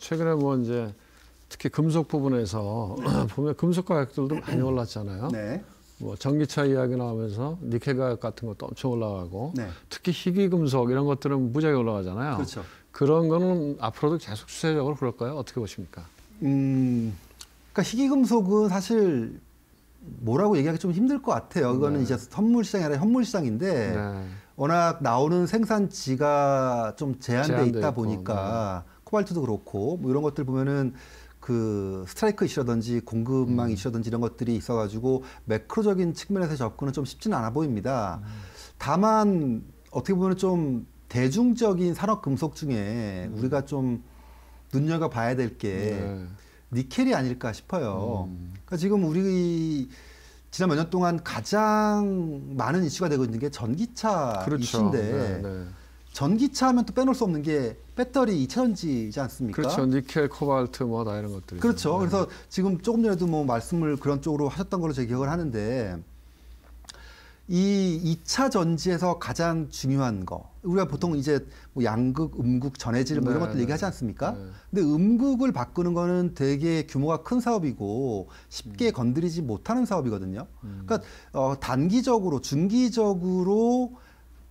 최근에 뭐 이제 특히 금속 부분에서 보면 금속 가격들도 많이 올랐잖아요. 네. 뭐 전기차 이야기 나오면서 니켈 가격 같은 것도 엄청 올라가고 네. 특히 희귀 금속 이런 것들은 무지하게 올라가잖아요. 그렇죠. 그런 거는 앞으로도 계속 추세적으로 그럴까요? 어떻게 보십니까? 음, 그러니까 희귀 금속은 사실 뭐라고 얘기하기 좀 힘들 것 같아요. 이거는 네. 이제 선물 시장이 아니라 현물 시장인데 네. 워낙 나오는 생산지가 좀 제한돼, 제한돼 있다 있고, 보니까 네. 코발트도 그렇고 뭐 이런 것들 보면은 그 스트라이크 이슈라든지 공급망 음. 이슈라든지 이런 것들이 있어가지고 매크로적인 측면에서 접근은 좀 쉽지는 않아 보입니다. 음. 다만 어떻게 보면 좀 대중적인 산업 금속 중에 음. 우리가 좀 눈여겨 봐야 될게 네. 니켈이 아닐까 싶어요. 음. 그러니까 지금 우리 지난 몇 년 동안 가장 많은 이슈가 되고 있는 게 전기차 그렇죠. 이슈인데 네, 네. 전기차 하면 또 빼놓을 수 없는 게 배터리 이차전지지 않습니까? 그렇죠. 니켈, 코발트 뭐다 이런 것들. 그렇죠. 네. 그래서 지금 조금 전에도 뭐 말씀을 그런 쪽으로 하셨던 걸로 제 기억을 하는데 이 2차 전지에서 가장 중요한 거 우리가 보통 이제 뭐 양극, 음극, 전해질 뭐 이런 네, 것들 네, 얘기하지 네. 않습니까? 네. 근데 음극을 바꾸는 거는 되게 규모가 큰 사업이고 쉽게 음. 건드리지 못하는 사업이거든요. 음. 그러니까 어, 단기적으로, 중기적으로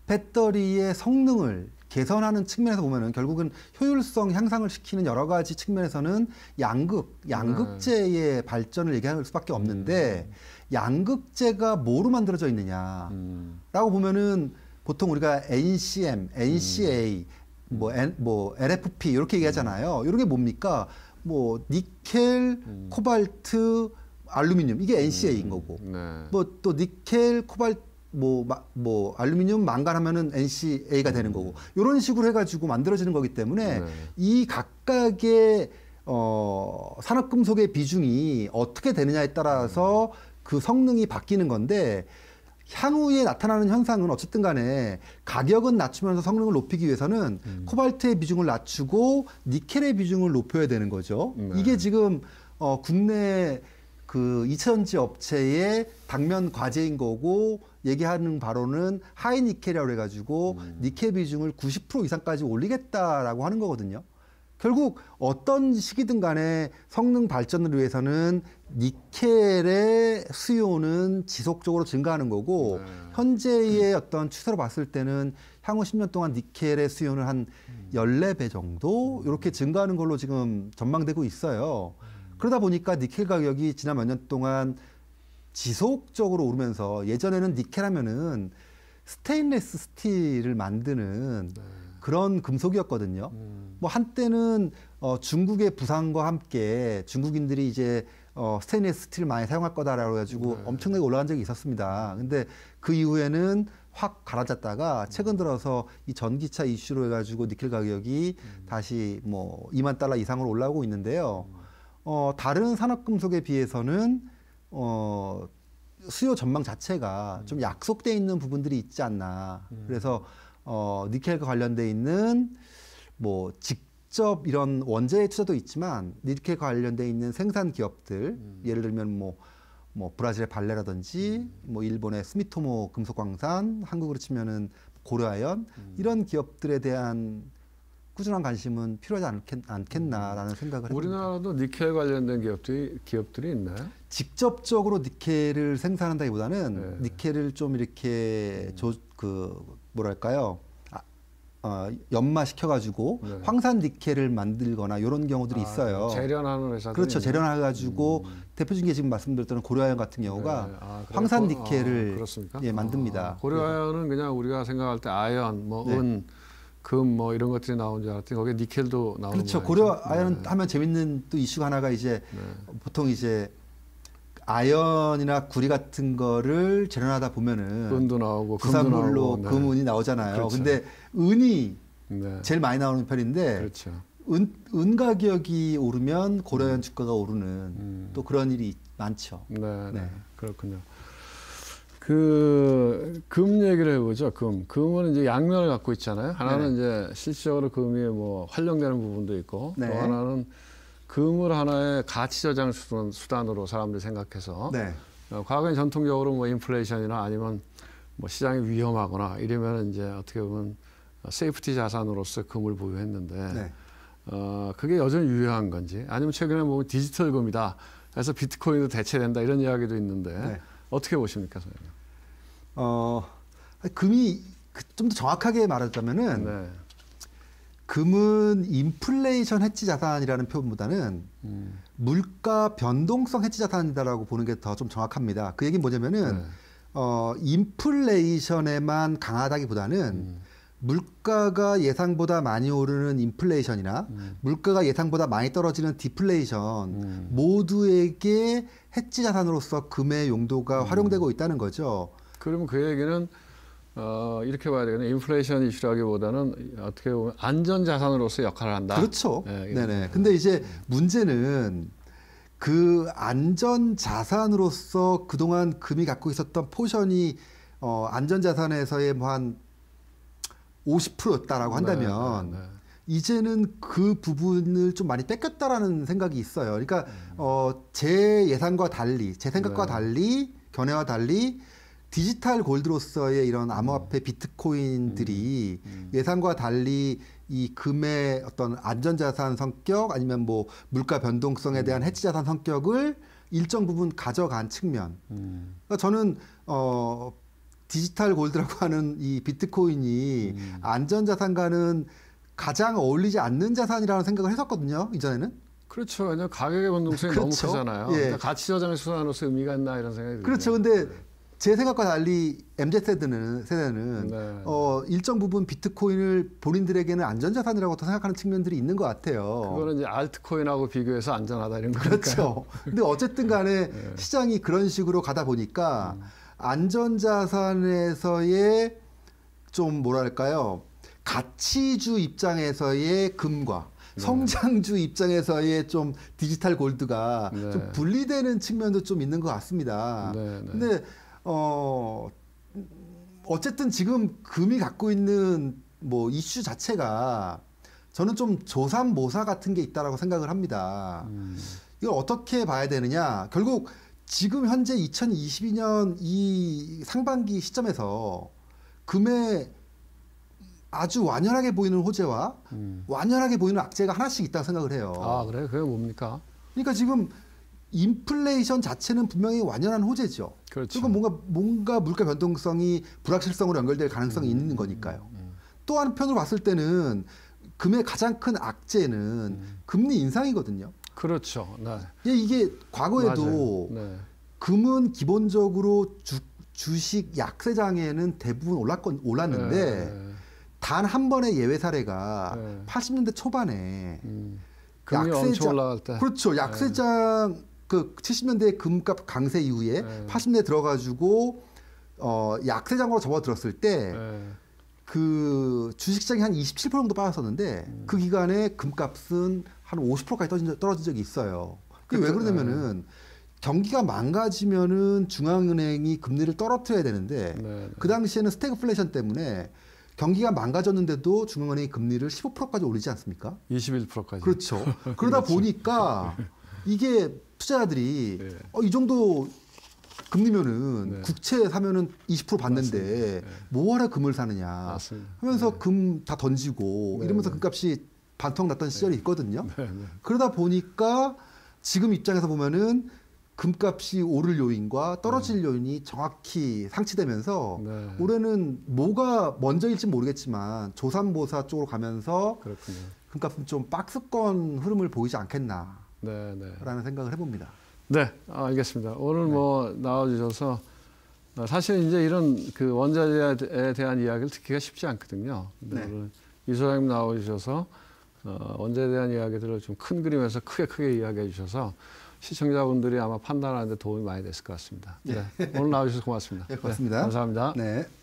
배터리의 성능을 개선하는 측면에서 보면은 결국은 효율성 향상을 시키는 여러 가지 측면에서는 양극, 양극재의 음. 발전을 얘기할 수밖에 없는데 음. 양극재가 뭐로 만들어져 있느냐라고 음. 보면은 보통 우리가 NCM, NCA, 음. 뭐, N, 뭐 LFP 이렇게 얘기하잖아요. 음. 이런 게 뭡니까? 뭐 니켈, 음. 코발트, 알루미늄 이게 NCA인 거고 네. 뭐또 니켈, 코발트 뭐, 뭐, 알루미늄 망간 하면은 NCA가 되는 거고, 이런 식으로 해가지고 만들어지는 거기 때문에 네. 이 각각의 어, 산업금속의 비중이 어떻게 되느냐에 따라서 그 성능이 바뀌는 건데, 향후에 나타나는 현상은 어쨌든 간에 가격은 낮추면서 성능을 높이기 위해서는 음. 코발트의 비중을 낮추고 니켈의 비중을 높여야 되는 거죠. 네. 이게 지금 어, 국내 그 이천지 업체의 당면 과제인 거고 얘기하는 바로는 하이니켈이라고 해가지고 음. 니켈 비중을 90% 이상까지 올리겠다라고 하는 거거든요. 결국 어떤 시기든 간에 성능 발전을 위해서는 니켈의 수요는 지속적으로 증가하는 거고 네. 현재의 음. 어떤 추세로 봤을 때는 향후 10년 동안 니켈의 수요는 한 14배 음. 정도 음. 이렇게 증가하는 걸로 지금 전망되고 있어요. 음. 그러다 보니까 니켈 가격이 지난 몇 년 동안 지속적으로 오르면서 예전에는 니켈 하면은 스테인레스 스틸을 만드는 네. 그런 금속이었거든요. 음. 뭐 한때는 어, 중국의 부상과 함께 중국인들이 이제 어, 스테인레스 스틸을 많이 사용할 거다라고 해가지고 네. 엄청나게 올라간 적이 있었습니다. 근데 그 이후에는 확갈아앉다가 음. 최근 들어서 이 전기차 이슈로 해가지고 니켈 가격이 음. 다시 뭐 2만 달러 이상으로 올라오고 있는데요. 음. 어, 다른 산업금속에 비해서는 어, 수요 전망 자체가 음. 좀 약속돼 있는 부분들이 있지 않나. 음. 그래서 어, 니켈과 관련돼 있는 뭐 직접 이런 원재의 투자도 있지만 니켈과 관련돼 있는 생산 기업들 음. 예를 들면 뭐, 뭐 브라질의 발레라든지 음. 뭐 일본의 스미토모 금속광산 한국으로 치면은 고려아연 음. 이런 기업들에 대한 꾸준한 관심은 필요하지 않겠, 않겠나라는 생각을 우리나라도 해봅니다. 니켈 관련된 기업들이 기업들이 있나요? 직접적으로 니켈을 생산한다기보다는 네. 니켈을 좀 이렇게 조, 그 뭐랄까요? 아, 어, 연마시켜가지고 네. 황산 니켈을 만들거나 이런 경우들이 아, 있어요. 재련하는 회사들. 그렇죠. 재련해가지고 음. 대표적인 게 지금 말씀드렸던 고려하연 같은 경우가 네. 아, 황산 니켈을 아, 예, 만듭니다. 아, 고려하연은 그냥 우리가 생각할 때 아연, 뭐 네. 은, 금뭐 이런 것들이 나온 줄 알았더니 거기에 니켈도 나오고 그렇죠. 고려 아연 네. 하면 재밌는 또 이슈가 하나가 이제 네. 보통 이제 아연이나 구리 같은 거를 재련하다 보면은 은도 나오고 부산물로 금도 네. 금은이 나오잖아요. 그렇죠. 근데 은이 네. 제일 많이 나오는 편인데 그렇죠. 은, 은 가격이 오르면 고려연 주가가 오르는 음. 또 그런 일이 많죠. 네. 네. 그렇군요. 그, 금 얘기를 해보죠. 금. 금은 이제 양면을 갖고 있잖아요. 하나는 네. 이제 실질적으로 금이 뭐 활용되는 부분도 있고, 네. 또 하나는 금을 하나의 가치 저장 수단, 으로 사람들이 생각해서, 네. 어, 과거엔 전통적으로 뭐 인플레이션이나 아니면 뭐 시장이 위험하거나 이러면 이제 어떻게 보면 세이프티 자산으로서 금을 보유했는데, 네. 어, 그게 여전히 유효한 건지, 아니면 최근에 보면 뭐 디지털 금이다. 그래서 비트코인도 대체된다 이런 이야기도 있는데, 네. 어떻게 보십니까, 선생님? 어, 금이 그 좀더 정확하게 말하자면은 네. 금은 인플레이션 해치 자산이라는 표현보다는 음. 물가 변동성 해치 자산이다라고 보는 게 더 좀 정확합니다. 그 얘기는 뭐냐면은 네. 어, 인플레이션에만 강하다기보다는 음. 물가가 예상보다 많이 오르는 인플레이션이나 음. 물가가 예상보다 많이 떨어지는 디플레이션 음. 모두에게 해치 자산으로서 금의 용도가 음. 활용되고 있다는 거죠. 그러면 그 얘기는 어, 이렇게 봐야 되겠네. 인플레이션 이슈라기보다는 어떻게 보면 안전 자산으로서 역할을 한다. 그렇죠. 네, 네네. 근데 이제 문제는 그 안전 자산으로서 그동안 금이 갖고 있었던 포션이 어, 안전 자산에서의 뭐한 50%였다라고 한다면 네, 네, 이제는 그 부분을 좀 많이 뺏겼다라는 생각이 있어요. 그러니까 음. 어, 제 예상과 달리, 제 생각과 네. 달리, 견해와 달리 디지털 골드로서의 이런 암호화폐 음. 비트코인들이 음. 음. 예상과 달리 이 금의 어떤 안전자산 성격 아니면 뭐 물가 변동성에 대한 음. 해치자산 성격을 일정 부분 가져간 측면. 음. 그러니까 저는 어 디지털 골드라고 하는 이 비트코인이 안전자산과는 가장 어울리지 않는 자산이라는 생각을 했었거든요 이전에는. 그렇죠. 왜냐 하면 가격의 변동성이 그렇죠? 너무 크잖아요. 예. 그러니까 가치 저장의 수단으로서 의미가 있나 이런 생각이 들어요. 그렇죠. 근데 네. 제 생각과 달리 MZ 세대는 세대는 네. 어 일정 부분 비트코인을 본인들에게는 안전 자산이라고 생각하는 측면들이 있는 것 같아요. 그거는 이제 알트코인하고 비교해서 안전하다 이런 거니까. 그렇죠. 근데 어쨌든 간에 네. 시장이 그런 식으로 가다 보니까 음. 안전 자산에서의 좀 뭐랄까요? 가치주 입장에서의 금과 네. 성장주 입장에서의 좀 디지털 골드가 네. 좀 분리되는 측면도 좀 있는 것 같습니다. 네, 네. 근데 어, 어쨌든 지금 금이 갖고 있는 뭐 이슈 자체가 저는 좀 조삼모사 같은 게 있다라고 생각을 합니다. 음. 이걸 어떻게 봐야 되느냐? 결국 지금 현재 2022년 이 상반기 시점에서 금의 아주 완연하게 보이는 호재와 음. 완연하게 보이는 악재가 하나씩 있다고 생각을 해요. 아, 그래요? 그게 뭡니까? 그러니까 지금 인플레이션 자체는 분명히 완연한 호재죠. 그렇죠. 그리고 뭔가 뭔가 물가 변동성이 불확실성으로 연결될 가능성이 음, 있는 음, 거니까요. 음, 음. 또 한편으로 봤을 때는 금의 가장 큰 악재는 음. 금리 인상이거든요. 그렇죠. 네. 예, 이게 과거에도 네. 금은 기본적으로 주, 주식 약세장에는 대부분 올랐건 올랐는데 네. 네. 단한 번의 예외 사례가 80년대 초반에 음. 약세장 그렇죠. 네. 약세장 그 70년대 금값 강세 이후에 네. 80년대 들어가지고 어 약세장으로 접어들었을 때. 네. 그 주식시장이 한 27% 정도 빠졌었는데 음. 그 기간에 금값은 한 50%까지 떨어진, 떨어진 적이 있어요. 그게 왜 그러냐면은 경기가 망가지면은 중앙은행이 금리를 떨어뜨려야 되는데 네그 네. 당시에는 스태그플레이션 때문에 경기가 망가졌는데도 중앙은행이 금리를 15%까지 올리지 않습니까? 21%까지. 그렇죠. 그러다 그렇죠. 보니까 이게 투자자들이 네. 어, 이 정도 금리면은 네. 국채 사면은 20% 받는데 네. 뭐하러 금을 사느냐 맞습니다. 하면서 네. 금다 던지고 네. 이러면서 금값이 반통 났던 시절이 있거든요. 그러다 보니까 지금 입장에서 보면은 금값이 오를 요인과 떨어질 네. 요인이 정확히 상치되면서 네. 올해는 뭐가 먼저일지 모르겠지만 조삼보사 쪽으로 가면서 그렇군요. 금값은 좀 박스권 흐름을 보이지 않겠나 네, 네. 라는 생각을 해봅니다. 네, 아, 알겠습니다. 오늘 네. 뭐 나와주셔서 아, 사실 이제 이런 그 원자재에 대한 이야기를 듣기가 쉽지 않거든요. 네. 오늘 이 소장님 나와주셔서 어, 원자재에 대한 이야기들을 좀 큰 그림에서 크게 크게 이야기해 주셔서 시청자분들이 아마 판단하는데 도움이 많이 됐을 것 같습니다. 네. 네. 오늘 나와주셔서 고맙습니다. 네, 고맙습니다. 네, 감사합니다. 네.